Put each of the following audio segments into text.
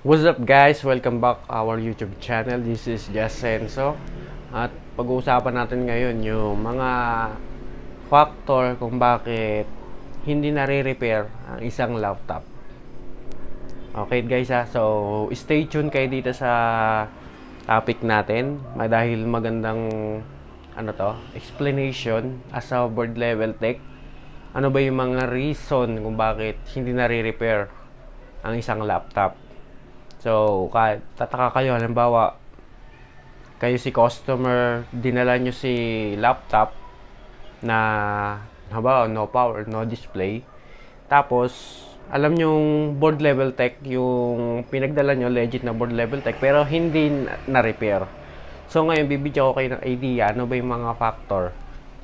What's up guys? Welcome back our YouTube channel. This is Just Senso. At pag-uusapan natin ngayon yung mga factor kung bakit hindi nare-repair ang isang laptop. Okay guys ha? Ah. So stay tuned kayo dito sa topic natin. Dahil magandang ano to, explanation as a board level tech. Ano ba yung mga reason kung bakit hindi nare-repair ang isang laptop? So, kahit tataka kayo, halimbawa, kayo si customer, dinala nyo si laptop na, halimbawa, no power, no display. Tapos, alam yung board level tech, yung pinagdala nyo, legit na board level tech, pero hindi na-repair. So, ngayon, bibigyan ko kayo ng idea, ano ba yung mga factor.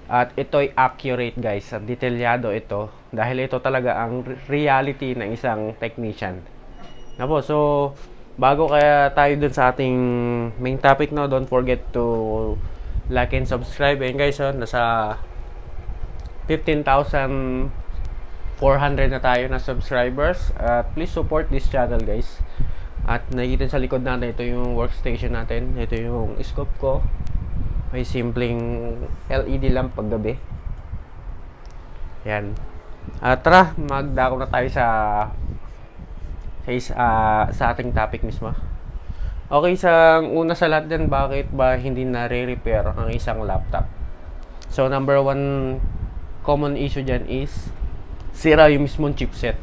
At ito'y accurate, guys. detalyado ito. Dahil ito talaga ang reality ng isang technician. Na so bago kaya tayo dun sa ating main topic no, don't forget to like and subscribe. And guys, oh, nasa 15,400 na tayo na subscribers. At uh, please support this channel guys. At nakikita sa likod natin, ito yung workstation natin. Ito yung scope ko. May simpleng LED lamp paggabi. Yan. At tara, magdako na tayo sa Okay, sa, uh, sa ating topic mismo. Okay, sa una sa lahat din, bakit ba hindi nare-repair ang isang laptop? So, number one common issue dyan is sira yung mismong chipset.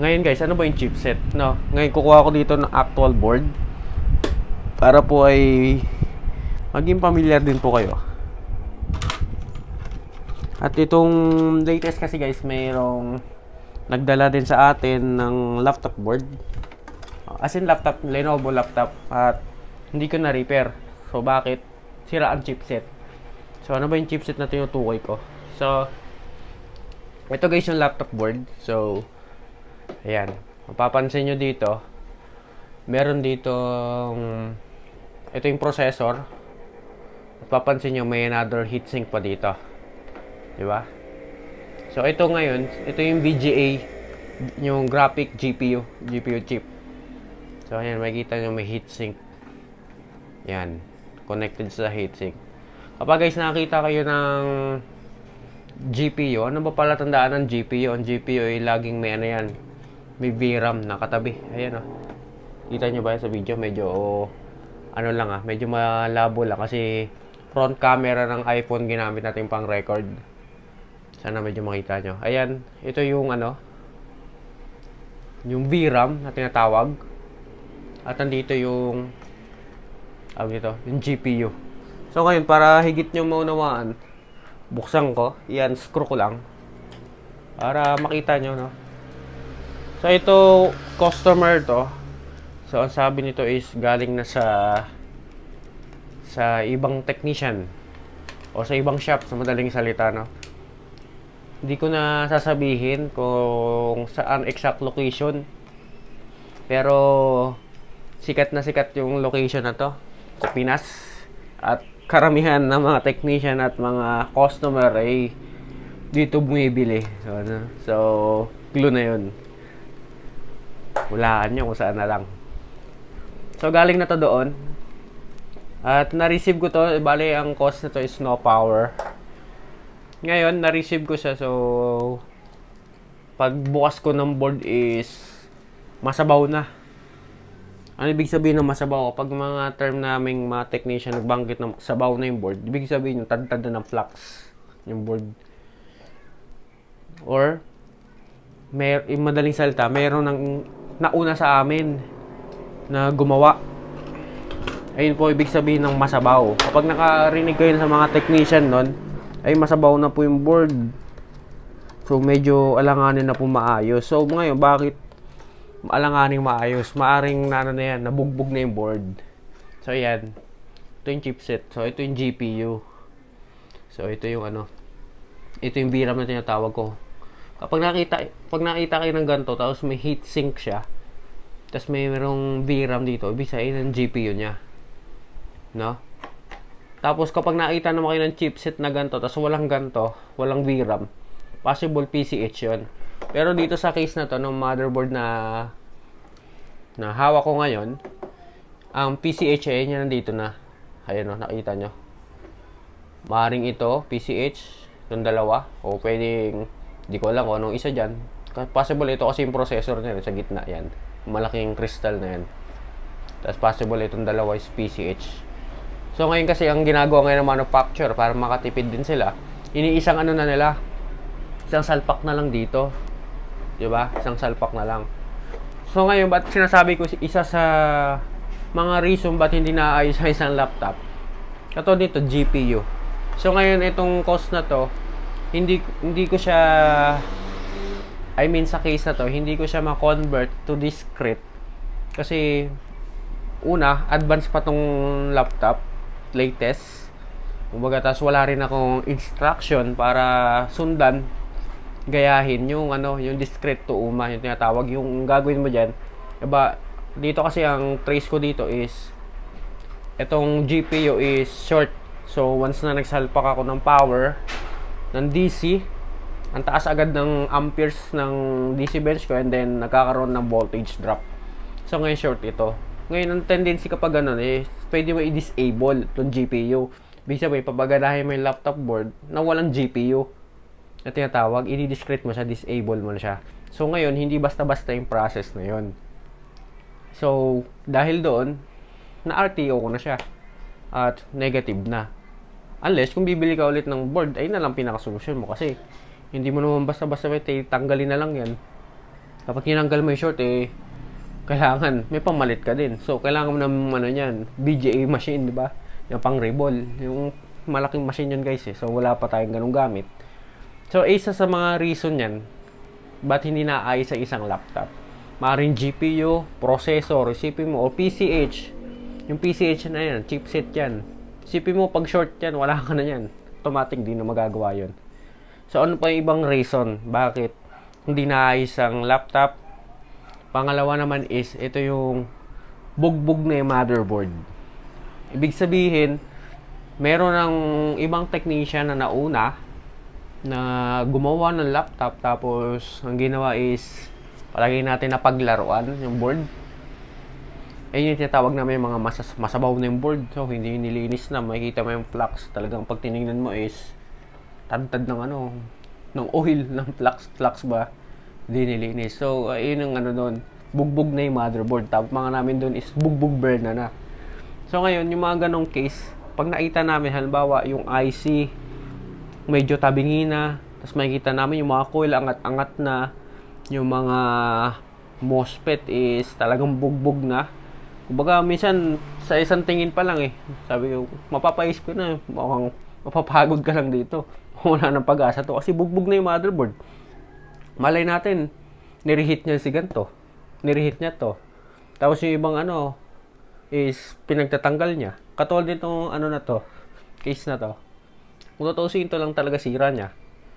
Ngayon guys, ano ba yung chipset? No, ngayon kukuha ko dito ng actual board para po ay maging familiar din po kayo. At itong latest kasi guys, mayroong nagdala din sa atin ng laptop board as in laptop, Lenovo laptop at hindi ko na repair so bakit? sira ang chipset so ano ba yung chipset na tinutukoy ko so ito guys yung laptop board so ayan mapapansin nyo dito meron dito ito yung processor mapapansin papansin nyo may another heatsink pa dito di ba? So ito ngayon, ito yung VGA, yung graphic GPU, GPU chip. So ayan, makikita nyo may heatsink. Yan, connected sa heatsink. Kapag guys nakita kayo ng GPU, ano ba pala tandaan ng GPU? Ang GPU ay laging may ano yan, may VRAM na katabi. Ayan Oh. Kita nyo ba sa video? Medyo, ano lang ah, medyo malabo lang kasi front camera ng iPhone ginamit natin pang record. Sana medyo makita nyo. Ayan, ito yung ano, yung VRAM na tinatawag. At nandito yung, tawag dito, yung GPU. So ngayon, para higit nyo maunawaan, buksan ko, yan, screw ko lang. Para makita nyo, no. So ito, customer to. So ang sabi nito is galing na sa sa ibang technician o sa ibang shop sa madaling salita no hindi ko na sasabihin kung saan exact location. Pero sikat na sikat yung location na to sa Pinas. At karamihan ng mga technician at mga customer ay dito bumibili. So, ano? so clue na yun. Hulaan nyo kung saan na lang. So, galing na to doon. At na-receive ko to, bali ang cost to is no power. Ngayon, na-receive ko siya. So, pagbukas ko ng board is masabaw na. Ano ibig sabihin ng masabaw? pag mga term naming mga technician nagbangkit ng sabaw na yung board, ibig sabihin yung tad ng flux yung board. Or, may, yung madaling salita, meron ng nauna sa amin na gumawa. Ayun po, ibig sabihin ng masabaw. Kapag nakarinig kayo sa mga technician nun, ay masabaw na po yung board. So, medyo alanganin na po maayos. So, ngayon, bakit alanganin maayos? Maaring nana ano na yan, nabugbog na yung board. So, yan Ito yung chipset. So, ito yung GPU. So, ito yung ano. Ito yung VRAM na tinatawag ko. Kapag nakita, pag nakita kayo ng ganito, tapos may heatsink siya, tapos may merong VRAM dito, ibig sabihin ng GPU niya. No? Tapos kapag nakita naman kayo ng chipset na ganito, tapos walang ganito, walang VRAM, possible PCH yon. Pero dito sa case na to, ng motherboard na na hawak ko ngayon, ang PCH ay eh, niya nandito na. Ayan o, oh, nakita nyo. Maring ito, PCH, yung dalawa. O pwedeng, di ko alam kung anong isa dyan. Possible ito kasi yung processor na niya sa gitna yan. Malaking crystal na yan. Tapos possible itong dalawa is PCH. So ngayon kasi ang ginagawa ngayon ng manufacturer para makatipid din sila, iniisang ano na nila, isang salpak na lang dito. 'Di ba? Isang salpak na lang. So ngayon, ba't sinasabi ko isa sa mga reason ba't hindi naayos ang isang laptop? Ito dito, GPU. So ngayon, itong cost na to, hindi hindi ko siya I mean sa case na to, hindi ko siya ma-convert to discrete kasi una, advanced pa tong laptop latest. Kumbaga, tapos wala rin akong instruction para sundan, gayahin yung ano, yung discrete to uma, yung tinatawag, yung gagawin mo diyan. Diba, dito kasi ang trace ko dito is itong GPU is short. So once na nagsalpak ako ng power ng DC, ang taas agad ng amperes ng DC bench ko and then nagkakaroon ng voltage drop. So ngayon short ito. Ngayon, ang tendency kapag ganun eh, pwede mo i-disable itong GPU. Bisa mo ipapaganahin mo yung laptop board na walang GPU na tinatawag, i-discrete mo siya, disable mo na siya. So, ngayon, hindi basta-basta yung process na yon So, dahil doon, na-RTO ko na siya. At negative na. Unless, kung bibili ka ulit ng board, ay na lang pinakasolusyon mo kasi hindi mo naman basta-basta may tanggalin na lang yan. Kapag tinanggal mo yung short, eh, kailangan may pamalit ka din. So, kailangan mo ng ano yan, BJA machine, di ba? Yung pang reball. Yung malaking machine 'yon, guys eh. So, wala pa tayong ganung gamit. So, isa sa mga reason niyan, ba't hindi naayos sa isang laptop? Maring GPU, processor, CPU mo, or PCH. Yung PCH na yan, chipset yan. CPU mo, pag short yan, wala ka na yan. Automatic, din na magagawa 'yon. So, ano pa yung ibang reason? Bakit hindi naayos ang laptop? Pangalawa naman is, ito yung bugbog na yung motherboard. Ibig sabihin, meron ng ibang technician na nauna na gumawa ng laptop tapos ang ginawa is palagi natin na paglaruan yung board. Eh yung tinatawag namin mga masas masabaw na yung board. So hindi nilinis na makikita mo yung flux. Talagang pag tinignan mo is tantad ng ano ng oil ng flux flux ba dinilinis. So, uh, yun ang ano nun, bugbog na yung motherboard. Tapos mga namin doon is bugbog burn na na. So, ngayon, yung mga ganong case, pag nakita namin, halimbawa, yung IC, medyo tabingi na, tapos makikita namin yung mga coil, angat-angat na, yung mga MOSFET is talagang bugbog na. Kumbaga, minsan, sa isang tingin pa lang eh, sabi ko, mapapais ko na, mukhang mapapagod ka lang dito. Wala nang pag-asa to kasi bugbog na yung motherboard. Malay natin, nirehit niya si ganto. Nirehit niya to. Tapos yung ibang ano, is pinagtatanggal niya. Katulad nitong ano na to, case na to. Kung tutusin to lang talaga sira niya.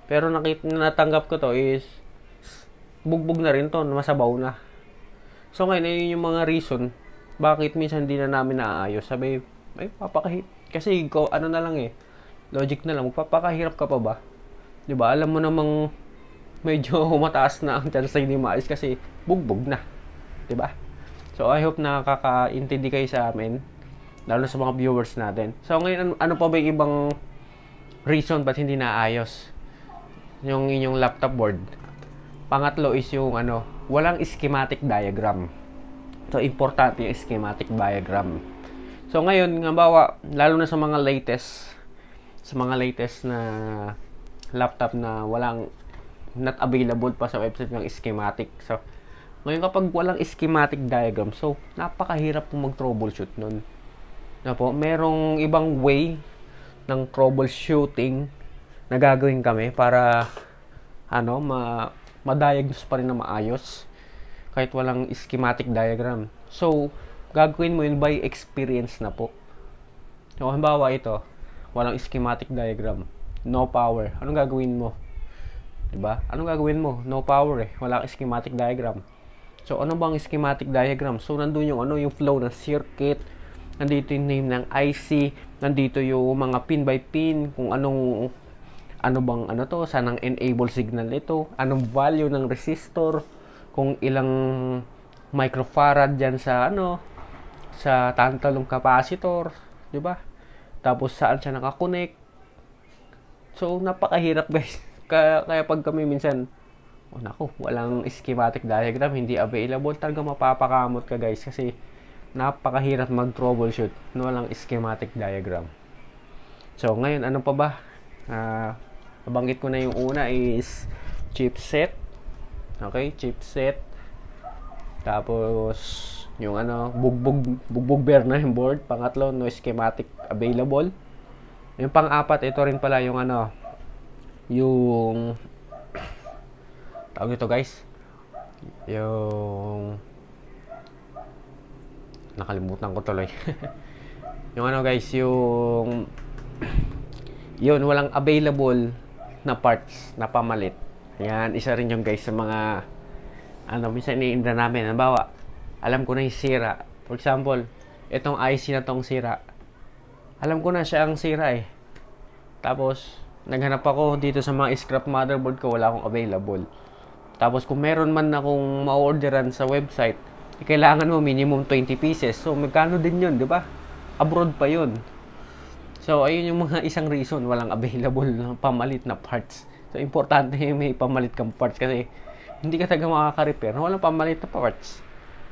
Pero nakita, natanggap ko to is bugbog na rin to, masabaw na. So ngayon, yun yung mga reason bakit minsan hindi na namin naaayos. Sabi, ay papakahit. Kasi ko, ano na lang eh, logic na lang, magpapakahirap ka pa ba? 'Di ba Alam mo namang medyo mataas na ang chance na hindi maalis kasi bugbog na. 'Di ba? So, I hope nakakaintindi kayo sa amin, lalo sa mga viewers natin. So, ngayon, ano, ano pa ba yung ibang reason ba't hindi naayos yung inyong laptop board? Pangatlo is yung ano, walang schematic diagram. So, importante yung schematic diagram. So, ngayon, nga bawa, lalo na sa mga latest, sa mga latest na laptop na walang not available pa sa website ng schematic. So, ngayon kapag walang schematic diagram, so, napakahirap po mag-troubleshoot nun. Na ano po, merong ibang way ng troubleshooting na gagawin kami para ano, ma ma-diagnose pa rin na maayos kahit walang schematic diagram. So, gagawin mo yun by experience na po. So, halimbawa ito, walang schematic diagram, no power. Anong gagawin mo? Diba? ba? Anong gagawin mo? No power eh. Wala kang schematic diagram. So ano bang schematic diagram? So nandoon yung ano, yung flow ng circuit. Nandito yung name ng IC, nandito yung mga pin by pin kung anong ano bang ano to, saan ang enable signal ito. anong value ng resistor, kung ilang microfarad diyan sa ano sa tantalong capacitor, 'di ba? Tapos saan siya nakakonect. So napakahirap guys. Kaya, kaya pag kami minsan, oh nako, walang schematic diagram, hindi available, talaga mapapakamot ka guys kasi napakahirap mag-troubleshoot no walang schematic diagram. So, ngayon, ano pa ba? Uh, nabanggit ko na yung una is chipset. Okay, chipset. Tapos, yung ano, bugbog, bugbog bear na yung board. Pangatlo, no schematic available. Yung pang-apat, ito rin pala yung ano, yung tawag ito guys yung nakalimutan ko tuloy yung ano guys yung yun walang available na parts na pamalit yan isa rin yung guys sa mga ano minsan iniinda namin halimbawa alam ko na yung sira for example itong IC na tong sira alam ko na siya ang sira eh tapos naghanap ako dito sa mga scrap motherboard ko, wala akong available. Tapos kung meron man akong ma-orderan sa website, eh, kailangan mo minimum 20 pieces. So magkano din 'yon, 'di ba? Abroad pa 'yon. So ayun yung mga isang reason walang available na pamalit na parts. So importante yung may pamalit kang parts kasi hindi ka taga makaka-repair, walang pamalit na parts.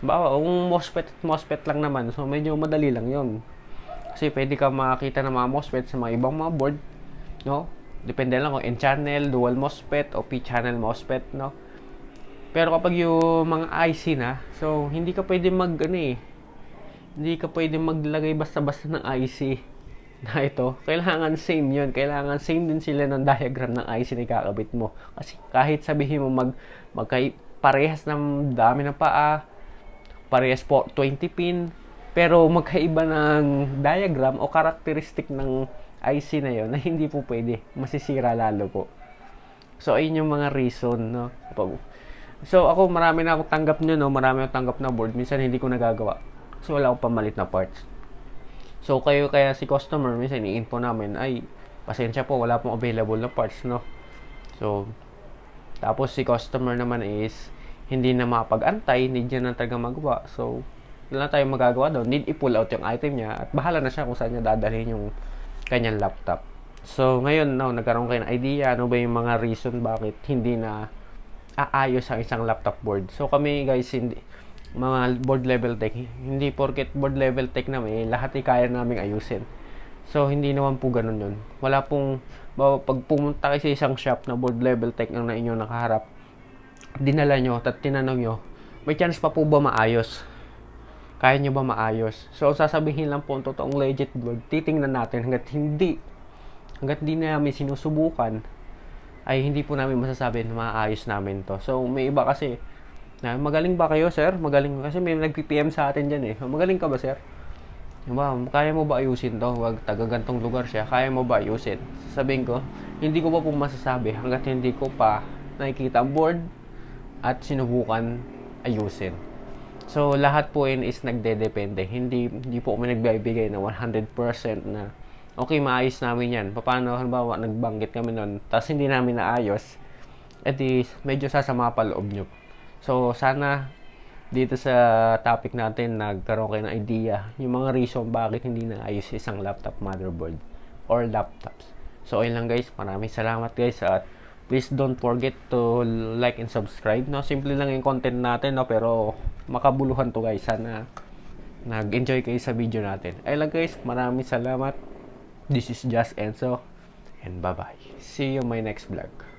Bawa, kung MOSFET at MOSFET lang naman, so medyo madali lang 'yon. Kasi pwede ka makakita ng mga MOSFET sa mga ibang mga board, no? Depende lang kung N-channel, dual MOSFET, o P-channel MOSFET, no? Pero kapag yung mga IC na, so hindi ka pwede mag, ano eh, hindi ka pwede maglagay basta-basta ng IC na ito. Kailangan same yon Kailangan same din sila ng diagram ng IC na ikakabit mo. Kasi kahit sabihin mo mag, magkay, parehas ng dami ng paa, parehas po 20 pin, pero magkaiba ng diagram o characteristic ng IC na yon na hindi po pwede. Masisira lalo po. So, ayun yung mga reason, no? Pag, so, ako marami na akong tanggap nyo, no? Marami akong tanggap na board. Minsan hindi ko nagagawa. So, wala akong pamalit na parts. So, kayo kaya si customer, minsan i-info namin, ay, pasensya po, wala pong available na parts, no? So, tapos si customer naman is, hindi na mapag-antay, need niya na talaga magawa. So, wala tayong magagawa doon. Need i-pull out yung item niya at bahala na siya kung saan niya dadalhin yung kanyang laptop. So, ngayon, no, nagkaroon kayo ng idea, ano ba yung mga reason bakit hindi na aayos ang isang laptop board. So, kami guys, hindi, mga board level tech, hindi porket board level tech na may, eh, lahat ay kaya namin ayusin. So, hindi naman po ganun yun. Wala pong, pag pumunta kayo sa isang shop na board level tech ang na inyo nakaharap, dinala nyo, at tinanong nyo, may chance pa po ba maayos? kaya nyo ba maayos? So, sasabihin lang po ang totoong legit vlog, titingnan natin hanggat hindi, hanggat hindi namin sinusubukan, ay hindi po namin masasabi na maayos namin to. So, may iba kasi, na magaling ba kayo, sir? Magaling, kasi may nag-PPM sa atin dyan eh. Magaling ka ba, sir? Diba, kaya mo ba ayusin to? Wag tagagantong lugar siya. Kaya mo ba ayusin? Sasabihin ko, hindi ko pa po masasabi hanggat hindi ko pa nakikita ang board at sinubukan ayusin. So, lahat po yun is nagdedepende. Hindi, hindi po kami nagbibigay ng 100% na, okay, maayos namin yan. Paano, halimbawa, nagbanggit kami nun, tapos hindi namin naayos, edi medyo sasama pa loob nyo. So, sana dito sa topic natin, nagkaroon kayo ng idea yung mga reason bakit hindi naayos isang laptop motherboard or laptops. So, ayun lang guys. Maraming salamat guys at please don't forget to like and subscribe no simple lang yung content natin no pero makabuluhan to guys sana nag-enjoy kayo sa video natin ayun lang guys maraming salamat this is just Enzo and bye bye see you my next vlog